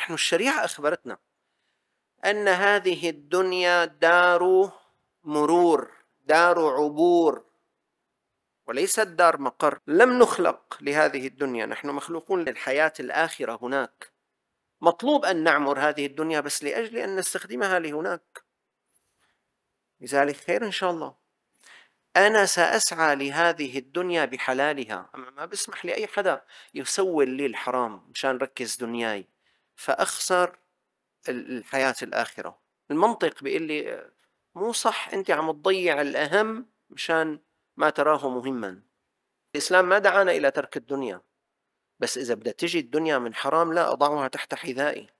نحن الشريعة أخبرتنا أن هذه الدنيا دار مرور دار عبور وليست دار مقر لم نخلق لهذه الدنيا نحن مخلوقون للحياة الآخرة هناك مطلوب أن نعمر هذه الدنيا بس لأجل أن نستخدمها لهناك لذلك خير إن شاء الله أنا سأسعى لهذه الدنيا بحلالها أما ما بسمح لأي حدا يسول لي الحرام مشان ركز دنياي فاخسر الحياه الاخره المنطق بيقول لي مو صح انت عم تضيع الاهم مشان ما تراه مهما الاسلام ما دعانا الى ترك الدنيا بس اذا بدها تجي الدنيا من حرام لا اضعها تحت حذائي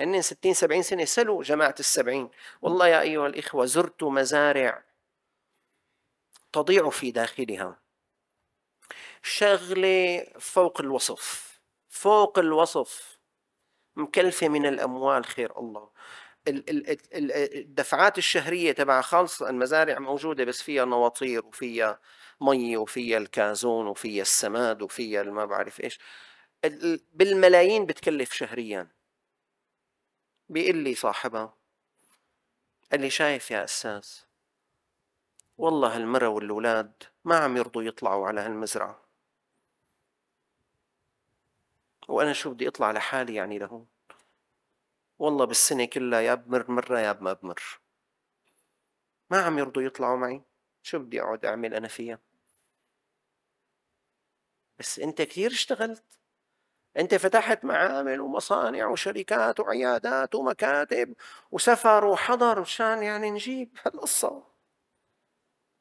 هن 60 70 سنه سلوا جماعه السبعين والله يا ايها الاخوه زرت مزارع تضيع في داخلها شغله فوق الوصف فوق الوصف مكلفه من الاموال خير الله الدفعات الشهريه تبع خالص المزارع موجوده بس فيها نواطير وفيها مي وفيها الكازون وفيها السماد وفيها ما بعرف ايش بالملايين بتكلف شهريا بيقول لي صاحبها قال لي شايف يا استاذ والله المرأة والولاد ما عم يرضوا يطلعوا على هالمزرعة وانا شو بدي اطلع لحالي يعني لهون والله بالسنة كلها يا بمر مرة يا ما بمر ما عم يرضوا يطلعوا معي شو بدي اقعد اعمل انا فيها بس انت كثير اشتغلت انت فتحت معامل ومصانع وشركات وعيادات ومكاتب وسفر وحضر مشان يعني نجيب هالقصة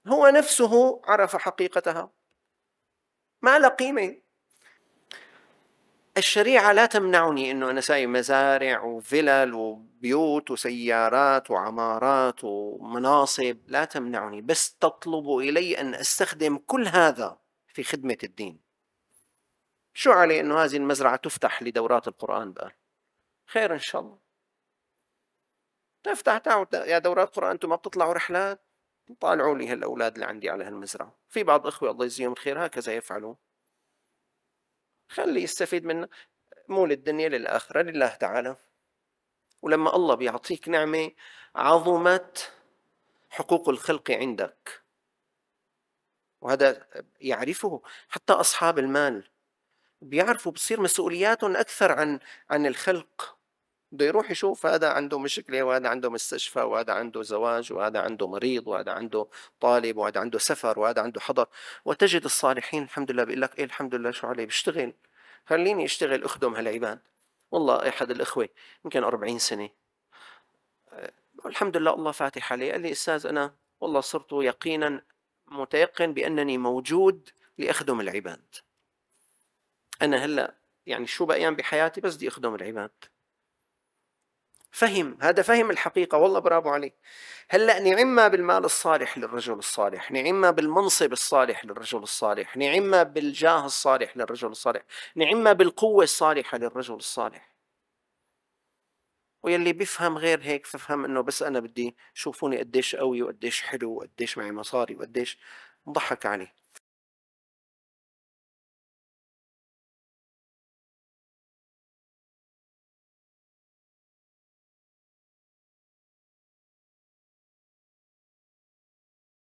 هو نفسه عرف حقيقتها ما لها قيمة الشريعة لا تمنعني أنه أنا ساي مزارع وفلل وبيوت وسيارات وعمارات ومناصب لا تمنعني بس تطلب إلي أن أستخدم كل هذا في خدمة الدين شو علي أنه هذه المزرعة تفتح لدورات القرآن بقى خير إن شاء الله تفتح تعود يا دورات قرآن أنتم ما بتطلعوا رحلات طالعوا لي هالأولاد اللي عندي على هالمزرعة في بعض إخوة الله يجزيهم الخير هكذا يفعلون خليه يستفيد منه مو للدنيا للآخرة لله تعالى ولما الله بيعطيك نعمة عظمت حقوق الخلق عندك وهذا يعرفه حتى أصحاب المال بيعرفوا بصير مسؤولياتهم أكثر عن عن الخلق بده يروح يشوف هذا عنده مشكله وهذا عنده مستشفى وهذا عنده زواج وهذا عنده مريض وهذا عنده طالب وهذا عنده سفر وهذا عنده حضر وتجد الصالحين الحمد لله بيقول لك ايه الحمد لله شو عليه بيشتغل خليني اشتغل اخدم هالعباد والله احد الاخوه يمكن 40 سنه آه، الحمد لله الله فاتح عليه قال لي استاذ انا والله صرت يقينا متيقن بانني موجود لاخدم العباد انا هلا يعني شو بقيان بحياتي بس بدي اخدم العباد فهم هذا فهم الحقيقة والله برافو عليك هلأ نعمة بالمال الصالح للرجل الصالح نعمة بالمنصب الصالح للرجل الصالح نعمة بالجاه الصالح للرجل الصالح نعمة بالقوة الصالحة للرجل الصالح ويلي بيفهم غير هيك بفهم انه بس انا بدي شوفوني قديش قوي وقديش حلو وقديش معي مصاري وقديش ضحك عليه